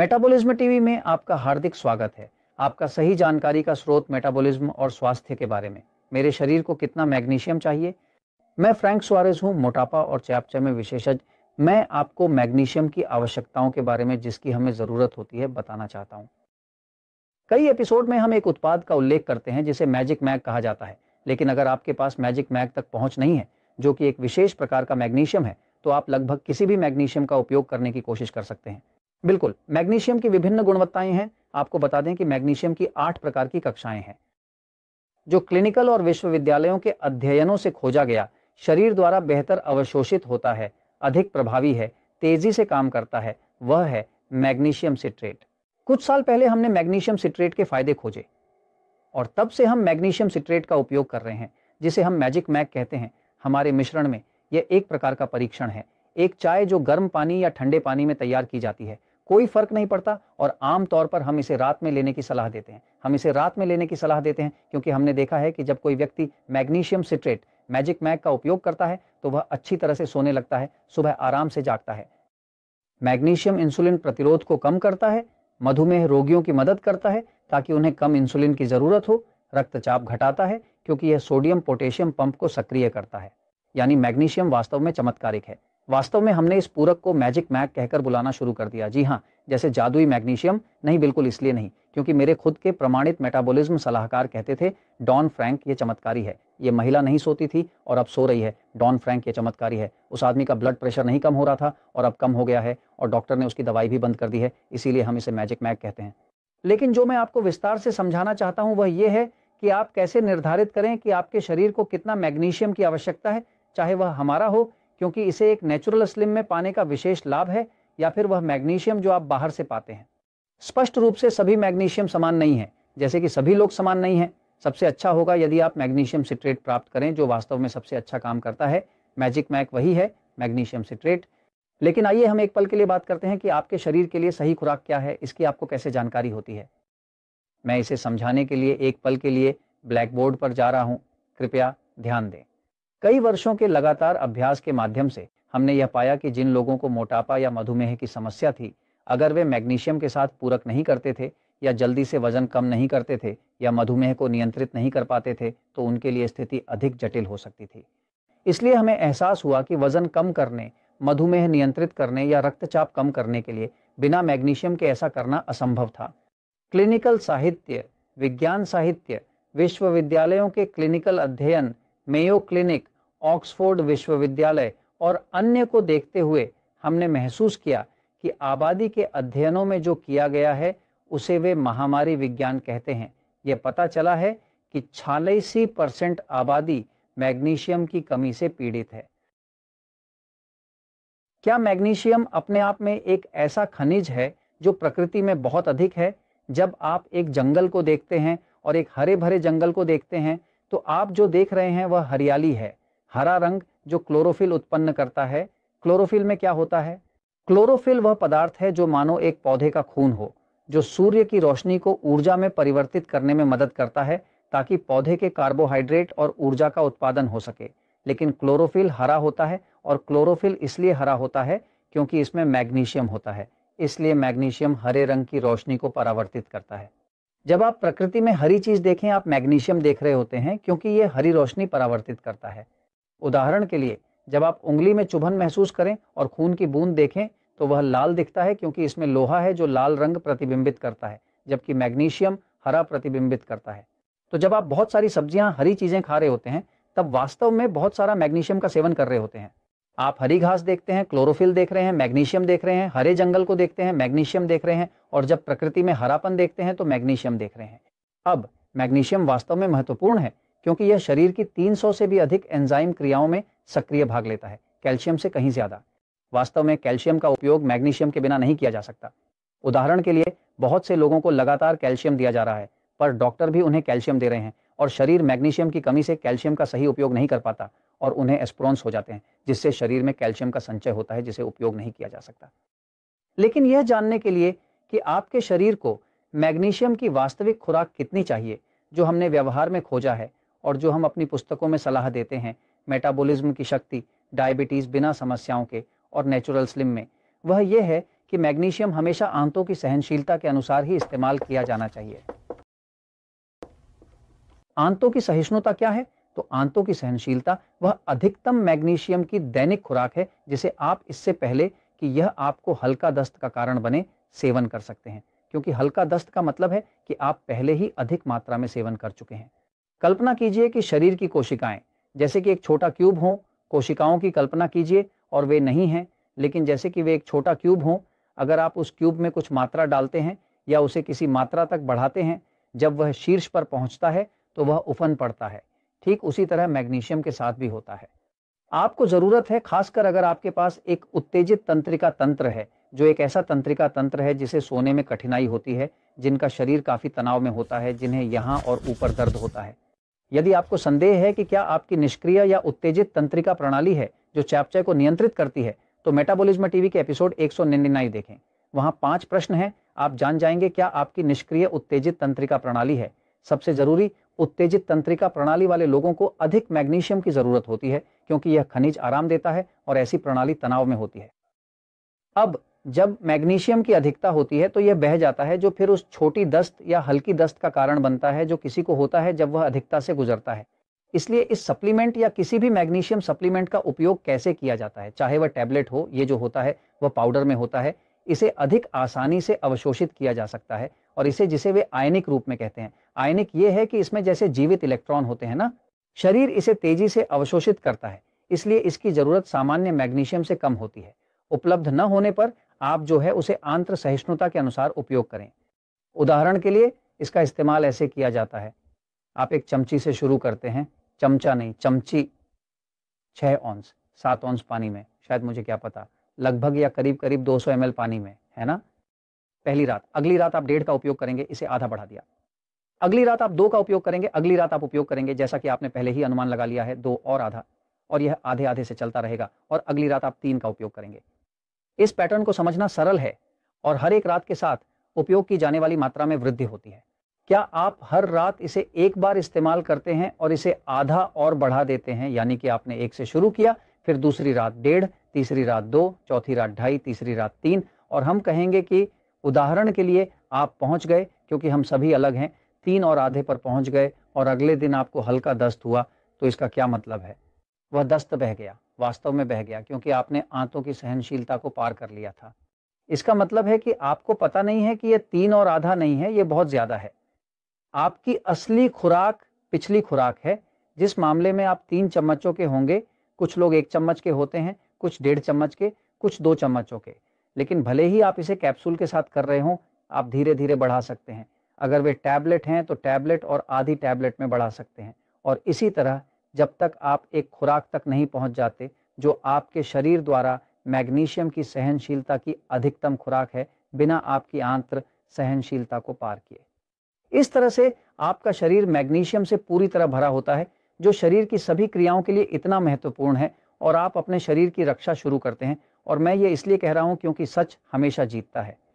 metabolism TV में आपका हार्दिक स्वागत है आपका सही जानकारी का स्रोत मेटाबॉलिज्म और स्वास्थ्य के बारे में मेरे शरीर को कितना मैग्नीशियम चाहिए मैं फ्रैंक सुआरेस हूँ मोटापा और चयापचय में विशेषज्ञ मैं आपको मैग्नीशियम की आवश्यकताओं के बारे में जिसकी हमें ज़रूरत होती है बताना चाहता हूँ कई एपिसोड में हम एक उत्पाद का उल्लेख करते हैं जिसे मैजिक मैग कहा जाता है लेकिन अगर आपके पास मैजिक मैग तक पहुँच नहीं है जो कि एक विशेष प्रकार का मैग्नीशियम है तो आप लगभग किसी भी मैग्नीशियम का उपयोग करने की कोशिश कर सकते हैं बिल्कुल मैग्नीशियम की विभिन्न गुणवत्ताएं हैं आपको बता दें कि मैग्नीशियम की आठ प्रकार की कक्षाएं हैं जो क्लिनिकल और विश्वविद्यालयों के अध्ययनों से खोजा गया शरीर द्वारा बेहतर अवशोषित होता है अधिक प्रभावी है तेजी से काम करता है वह है मैग्नीशियम सिट्रेट कुछ साल पहले हमने मैग्नीशियम सिट्रेट के फायदे खोजे और तब से हम मैग्नीशियम सिट्रेट का उपयोग कर रहे हैं जिसे हम मैजिक मैग कहते हैं हमारे मिश्रण में यह एक प्रकार का परीक्षण है एक चाय जो गर्म पानी या ठंडे पानी में तैयार की जाती है कोई फर्क नहीं पड़ता और आमतौर पर हम इसे रात में लेने की सलाह देते हैं हम इसे रात में लेने की सलाह देते हैं क्योंकि हमने देखा है कि जब कोई व्यक्ति मैग्नीशियम सिट्रेट मैजिक मैग का उपयोग करता है तो वह अच्छी तरह से सोने लगता है सुबह आराम से जागता है मैग्नीशियम इंसुलिन प्रतिरोध को कम करता है मधुमेह रोगियों की मदद करता है ताकि उन्हें कम इंसुलिन की ज़रूरत हो रक्तचाप घटाता है क्योंकि यह सोडियम पोटेशियम पंप को सक्रिय करता है यानी मैग्नीशियम वास्तव में चमत्कारिक है वास्तव में हमने इस पूरक को मैजिक मैग कहकर बुलाना शुरू कर दिया जी हाँ जैसे जादुई मैग्नीशियम नहीं बिल्कुल इसलिए नहीं क्योंकि मेरे खुद के प्रमाणित मेटाबॉलिज्म सलाहकार कहते थे डॉन फ्रैंक ये चमत्कारी है ये महिला नहीं सोती थी और अब सो रही है डॉन फ्रैंक ये चमत्कारी है उस आदमी का ब्लड प्रेशर नहीं कम हो रहा था और अब कम हो गया है और डॉक्टर ने उसकी दवाई भी बंद कर दी है इसीलिए हम इसे मैजिक मैग कहते हैं लेकिन जो मैं आपको विस्तार से समझाना चाहता हूँ वह ये है कि आप कैसे निर्धारित करें कि आपके शरीर को कितना मैग्नीशियम की आवश्यकता है चाहे वह हमारा हो क्योंकि इसे एक नेचुरल स्लिम में पाने का विशेष लाभ है या फिर वह मैग्नीशियम जो आप बाहर से पाते हैं स्पष्ट रूप से सभी मैग्नीशियम समान नहीं है जैसे कि सभी लोग समान नहीं हैं सबसे अच्छा होगा यदि आप मैग्नीशियम सिट्रेट प्राप्त करें जो वास्तव में सबसे अच्छा काम करता है मैजिक मैक वही है मैग्नीशियम सिट्रेट लेकिन आइए हम एक पल के लिए बात करते हैं कि आपके शरीर के लिए सही खुराक क्या है इसकी आपको कैसे जानकारी होती है मैं इसे समझाने के लिए एक पल के लिए ब्लैक बोर्ड पर जा रहा हूँ कृपया ध्यान दें कई वर्षों के लगातार अभ्यास के माध्यम से हमने यह पाया कि जिन लोगों को मोटापा या मधुमेह की समस्या थी अगर वे मैग्नीशियम के साथ पूरक नहीं करते थे या जल्दी से वजन कम नहीं करते थे या मधुमेह को नियंत्रित नहीं कर पाते थे तो उनके लिए स्थिति अधिक जटिल हो सकती थी इसलिए हमें एहसास हुआ कि वजन कम करने मधुमेह नियंत्रित करने या रक्तचाप कम करने के लिए बिना मैग्नीशियम के ऐसा करना असंभव था क्लिनिकल साहित्य विज्ञान साहित्य विश्वविद्यालयों के क्लिनिकल अध्ययन मेयो क्लिनिक ऑक्सफोर्ड विश्वविद्यालय और अन्य को देखते हुए हमने महसूस किया कि आबादी के अध्ययनों में जो किया गया है उसे वे महामारी विज्ञान कहते हैं यह पता चला है कि छियालीसी परसेंट आबादी मैग्नीशियम की कमी से पीड़ित है क्या मैग्नीशियम अपने आप में एक ऐसा खनिज है जो प्रकृति में बहुत अधिक है जब आप एक जंगल को देखते हैं और एक हरे भरे जंगल को देखते हैं तो आप जो देख रहे हैं वह हरियाली है हरा रंग जो क्लोरोफिल उत्पन्न करता है क्लोरोफिल में क्या होता है क्लोरोफिल वह पदार्थ है जो मानो एक पौधे का खून हो जो सूर्य की रोशनी को ऊर्जा में परिवर्तित करने में मदद करता है ताकि पौधे के कार्बोहाइड्रेट और ऊर्जा का उत्पादन हो सके लेकिन क्लोरोफिल हरा होता है और क्लोरोफिल इसलिए हरा होता है क्योंकि इसमें मैग्नीशियम होता है इसलिए मैग्नीशियम हरे रंग की रोशनी को परावर्तित करता है जब आप प्रकृति में हरी चीज देखें आप मैग्नीशियम देख रहे होते हैं क्योंकि ये हरी रोशनी परावर्तित करता है उदाहरण के लिए जब आप उंगली में चुभन महसूस करें और खून की बूंद देखें तो वह लाल दिखता है क्योंकि इसमें लोहा है जो लाल रंग प्रतिबिंबित करता है जबकि मैग्नीशियम हरा प्रतिबिंबित करता है तो जब आप बहुत सारी सब्जियां हरी चीज़ें खा रहे होते हैं तब वास्तव में बहुत सारा मैग्नीशियम का सेवन कर रहे होते हैं आप हरी घास देखते हैं क्लोरोफिल देख रहे हैं मैग्नीशियम देख रहे हैं हरे जंगल को देखते हैं मैग्नीशियम देख रहे हैं और जब प्रकृति में हरापन देखते हैं तो मैग्नीशियम देख रहे हैं अब मैग्नीशियम वास्तव में महत्वपूर्ण है क्योंकि यह शरीर की 300 से भी अधिक एंजाइम क्रियाओं में सक्रिय भाग लेता है कैल्शियम से कहीं ज़्यादा वास्तव में कैल्शियम का उपयोग मैग्नीशियम के बिना नहीं किया जा सकता उदाहरण के लिए बहुत से लोगों को लगातार कैल्शियम दिया जा रहा है पर डॉक्टर भी उन्हें कैल्शियम दे रहे हैं और शरीर मैग्नीशियम की कमी से कैल्शियम का सही उपयोग नहीं कर पाता और उन्हें एस्प्रोन्स हो जाते हैं जिससे शरीर में कैल्शियम का संचय होता है जिसे उपयोग नहीं किया जा सकता लेकिन यह जानने के लिए कि आपके शरीर को मैग्नीशियम की वास्तविक खुराक कितनी चाहिए जो हमने व्यवहार में खोजा है और जो हम अपनी पुस्तकों में सलाह देते हैं मेटाबॉलिज्म की शक्ति डायबिटीज़ बिना समस्याओं के और नेचुरल स्लिम में वह यह है कि मैग्नीशियम हमेशा आंतों की सहनशीलता के अनुसार ही इस्तेमाल किया जाना चाहिए आंतों की सहिष्णुता क्या है तो आंतों की सहनशीलता वह अधिकतम मैग्नीशियम की दैनिक खुराक है जिसे आप इससे पहले कि यह आपको हल्का दस्त का कारण बने सेवन कर सकते हैं क्योंकि हल्का दस्त का मतलब है कि आप पहले ही अधिक मात्रा में सेवन कर चुके हैं कल्पना कीजिए कि शरीर की कोशिकाएं जैसे कि एक छोटा क्यूब हो कोशिकाओं की कल्पना कीजिए और वे नहीं हैं लेकिन जैसे कि वे एक छोटा क्यूब हो अगर आप उस क्यूब में कुछ मात्रा डालते हैं या उसे किसी मात्रा तक बढ़ाते हैं जब वह शीर्ष पर पहुंचता है तो वह उफन पड़ता है ठीक उसी तरह मैग्नीशियम के साथ भी होता है आपको ज़रूरत है खासकर अगर आपके पास एक उत्तेजित तंत्रिका तंत्र है जो एक ऐसा तंत्रिका तंत्र है जिसे सोने में कठिनाई होती है जिनका शरीर काफ़ी तनाव में होता है जिन्हें यहाँ और ऊपर दर्द होता है यदि आपको संदेह है कि क्या आपकी निष्क्रिय या उत्तेजित तंत्रिका प्रणाली है जो चैपचय को नियंत्रित करती है तो मेटाबोलिज्म टीवी के एपिसोड एक देखें वहां पांच प्रश्न हैं आप जान जाएंगे क्या आपकी निष्क्रिय उत्तेजित तंत्रिका प्रणाली है सबसे जरूरी उत्तेजित तंत्रिका प्रणाली वाले लोगों को अधिक मैग्नीशियम की जरूरत होती है क्योंकि यह खनिज आराम देता है और ऐसी प्रणाली तनाव में होती है अब जब मैग्नीशियम की अधिकता होती है तो यह बह जाता है जो फिर उस छोटी दस्त या हल्की दस्त का कारण बनता है जो किसी को होता है जब वह अधिकता से गुजरता है इसलिए इस सप्लीमेंट या किसी भी मैग्नीशियम सप्लीमेंट का उपयोग कैसे किया जाता है चाहे वह टैबलेट हो ये जो होता है वह पाउडर में होता है इसे अधिक आसानी से अवशोषित किया जा सकता है और इसे जिसे वे आयनिक रूप में कहते हैं आयनिक ये है कि इसमें जैसे जीवित इलेक्ट्रॉन होते हैं ना शरीर इसे तेजी से अवशोषित करता है इसलिए इसकी जरूरत सामान्य मैग्नीशियम से कम होती है उपलब्ध न होने पर आप जो है उसे आंत्र सहिष्णुता के अनुसार उपयोग करें उदाहरण के लिए इसका इस्तेमाल ऐसे किया जाता है आप एक चमची से शुरू करते हैं चमचा नहीं चमची छः औंस सात औंस पानी में शायद मुझे क्या पता लगभग या करीब करीब 200 सौ पानी में है ना पहली रात अगली रात आप डेढ़ का उपयोग करेंगे इसे आधा बढ़ा दिया अगली रात आप दो का उपयोग करेंगे अगली रात आप उपयोग करेंगे जैसा कि आपने पहले ही अनुमान लगा लिया है दो और आधा और यह आधे आधे से चलता रहेगा और अगली रात आप तीन का उपयोग करेंगे इस पैटर्न को समझना सरल है और हर एक रात के साथ उपयोग की जाने वाली मात्रा में वृद्धि होती है क्या आप हर रात इसे एक बार इस्तेमाल करते हैं और इसे आधा और बढ़ा देते हैं यानी कि आपने एक से शुरू किया फिर दूसरी रात डेढ़ तीसरी रात दो चौथी रात ढाई तीसरी रात तीन और हम कहेंगे कि उदाहरण के लिए आप पहुंच गए क्योंकि हम सभी अलग हैं तीन और आधे पर पहुंच गए और अगले दिन आपको हल्का दस्त हुआ तो इसका क्या मतलब है वह दस्त बह गया वास्तव में बह गया क्योंकि आपने आंतों की सहनशीलता को पार कर लिया था इसका मतलब है कि आपको पता नहीं है कि ये तीन और आधा नहीं है ये बहुत ज़्यादा है आपकी असली खुराक पिछली खुराक है जिस मामले में आप तीन चम्मचों के होंगे कुछ लोग एक चम्मच के होते हैं कुछ डेढ़ चम्मच के कुछ दो चम्मचों के लेकिन भले ही आप इसे कैप्सूल के साथ कर रहे हों आप धीरे धीरे बढ़ा सकते हैं अगर वे टैबलेट हैं तो टैबलेट और आधी टैबलेट में बढ़ा सकते हैं और इसी तरह जब तक आप एक खुराक तक नहीं पहुंच जाते जो आपके शरीर द्वारा मैग्नीशियम की सहनशीलता की अधिकतम खुराक है बिना आपकी आंत्र सहनशीलता को पार किए इस तरह से आपका शरीर मैग्नीशियम से पूरी तरह भरा होता है जो शरीर की सभी क्रियाओं के लिए इतना महत्वपूर्ण है और आप अपने शरीर की रक्षा शुरू करते हैं और मैं ये इसलिए कह रहा हूँ क्योंकि सच हमेशा जीतता है